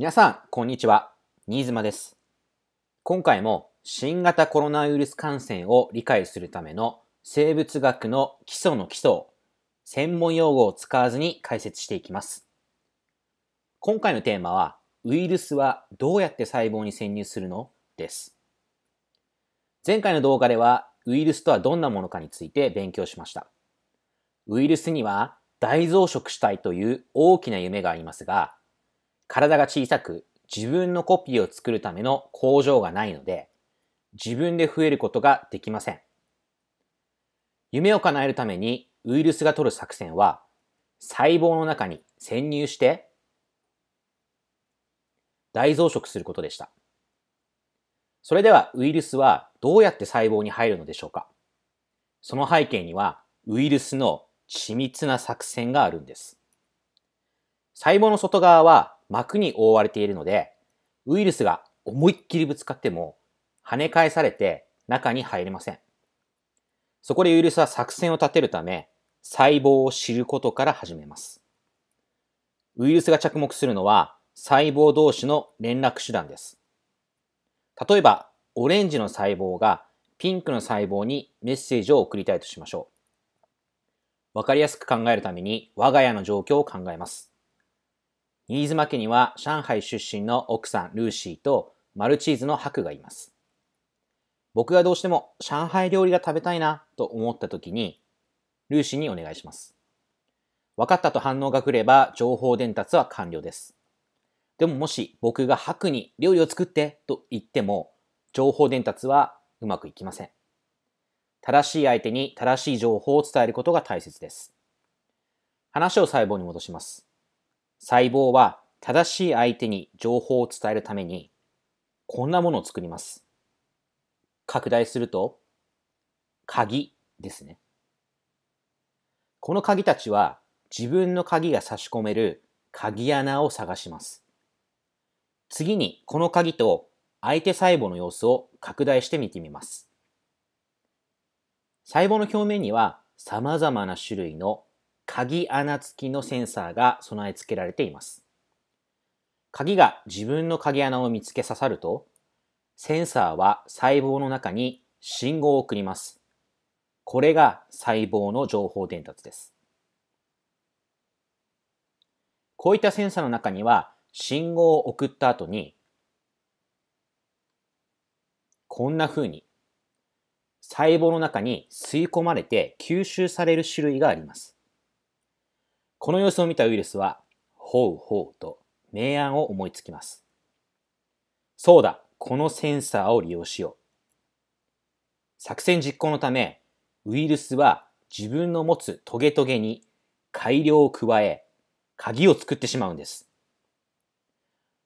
皆さん、こんにちは。新妻です。今回も新型コロナウイルス感染を理解するための生物学の基礎の基礎を専門用語を使わずに解説していきます。今回のテーマは、ウイルスはどうやって細胞に潜入するのです。前回の動画では、ウイルスとはどんなものかについて勉強しました。ウイルスには大増殖したいという大きな夢がありますが、体が小さく自分のコピーを作るための工場がないので、自分で増えることができません。夢を叶えるためにウイルスが取る作戦は、細胞の中に潜入して大増殖することでした。それではウイルスはどうやって細胞に入るのでしょうかその背景にはウイルスの緻密な作戦があるんです。細胞の外側は膜に覆われているので、ウイルスが思いっきりぶつかっても跳ね返されて中に入れません。そこでウイルスは作戦を立てるため、細胞を知ることから始めます。ウイルスが着目するのは細胞同士の連絡手段です。例えば、オレンジの細胞がピンクの細胞にメッセージを送りたいとしましょう。わかりやすく考えるために我が家の状況を考えます。新妻家には上海出身の奥さんルーシーとマルチーズのハクがいます。僕がどうしても上海料理が食べたいなと思った時に、ルーシーにお願いします。分かったと反応が来れば情報伝達は完了です。でももし僕がハクに料理を作ってと言っても、情報伝達はうまくいきません。正しい相手に正しい情報を伝えることが大切です。話を細胞に戻します。細胞は正しい相手に情報を伝えるために、こんなものを作ります。拡大すると、鍵ですね。この鍵たちは自分の鍵が差し込める鍵穴を探します。次にこの鍵と相手細胞の様子を拡大して見てみます。細胞の表面には様々な種類の鍵穴付きのセンサーが備え付けられています。鍵が自分の鍵穴を見つけ刺さると、センサーは細胞の中に信号を送ります。これが細胞の情報伝達です。こういったセンサーの中には、信号を送った後に、こんな風に細胞の中に吸い込まれて吸収される種類があります。この様子を見たウイルスは、ほうほうと明暗を思いつきます。そうだ、このセンサーを利用しよう。作戦実行のため、ウイルスは自分の持つトゲトゲに改良を加え、鍵を作ってしまうんです。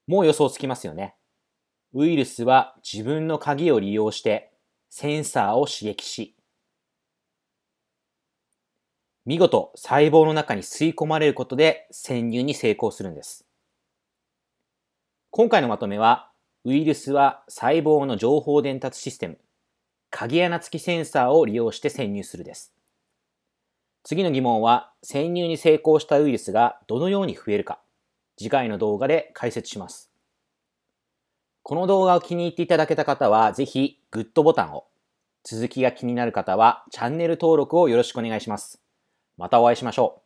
もう予想つきますよね。ウイルスは自分の鍵を利用してセンサーを刺激し、見事細胞の中に吸い込まれることで潜入に成功するんです。今回のまとめは、ウイルスは細胞の情報伝達システム、鍵穴付きセンサーを利用して潜入するです。次の疑問は、潜入に成功したウイルスがどのように増えるか、次回の動画で解説します。この動画を気に入っていただけた方は、ぜひグッドボタンを。続きが気になる方は、チャンネル登録をよろしくお願いします。またお会いしましょう。